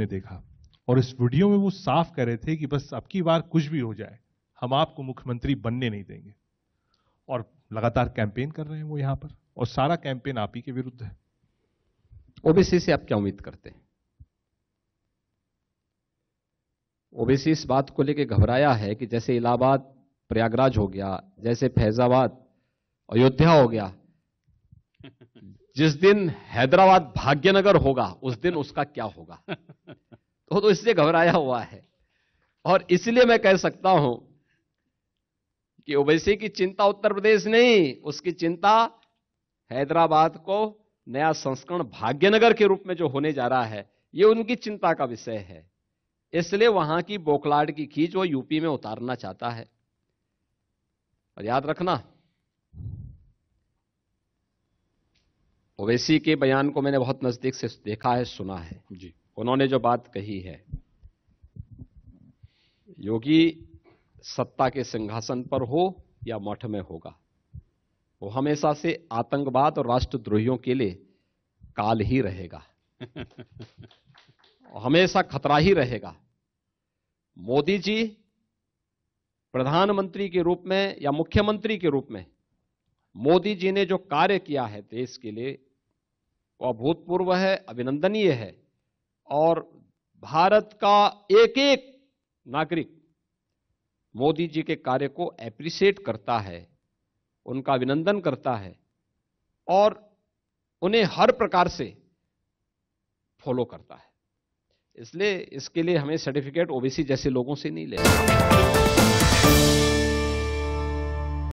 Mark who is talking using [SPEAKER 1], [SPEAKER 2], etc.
[SPEAKER 1] हमने देखा और इस वीडियो में वो साफ कह रहे थे कि बस अब की बार कुछ भी हो जाए हम आपको मुख्यमंत्री बनने नहीं देंगे और लगातार कैंपेन कर रहे हैं वो यहां पर और सारा कैंपेन आप ही के विरुद्ध है ओबीसी से आप क्या उम्मीद करते हैं
[SPEAKER 2] ओबीसी इस बात को लेकर घबराया है कि जैसे इलाहाबाद प्रयागराज हो गया जैसे फैजाबाद अयोध्या हो गया जिस दिन हैदराबाद भाग्यनगर होगा उस दिन उसका क्या होगा वो तो, तो इससे घबराया हुआ है और इसलिए मैं कह सकता हूं कि ओबैसी की चिंता उत्तर प्रदेश नहीं उसकी चिंता हैदराबाद को नया संस्करण भाग्यनगर के रूप में जो होने जा रहा है ये उनकी चिंता का विषय है इसलिए वहां की बोखलाड की खींच वो यूपी में उतारना चाहता है और याद रखना ओवैसी के बयान को मैंने बहुत नजदीक से देखा है सुना है जी उन्होंने जो बात कही है योगी सत्ता के सिंहासन पर हो या मठ में होगा वो हमेशा से आतंकवाद और राष्ट्रद्रोहियों के लिए काल ही रहेगा हमेशा खतरा ही रहेगा मोदी जी प्रधानमंत्री के रूप में या मुख्यमंत्री के रूप में मोदी जी ने जो कार्य किया है देश के लिए वो अभूतपूर्व है अभिनंदनीय है और भारत का एक एक नागरिक मोदी जी के कार्य को एप्रिशिएट करता है उनका अभिनंदन करता है और उन्हें हर प्रकार से फॉलो करता है इसलिए इसके लिए हमें सर्टिफिकेट ओबीसी जैसे लोगों से नहीं लेना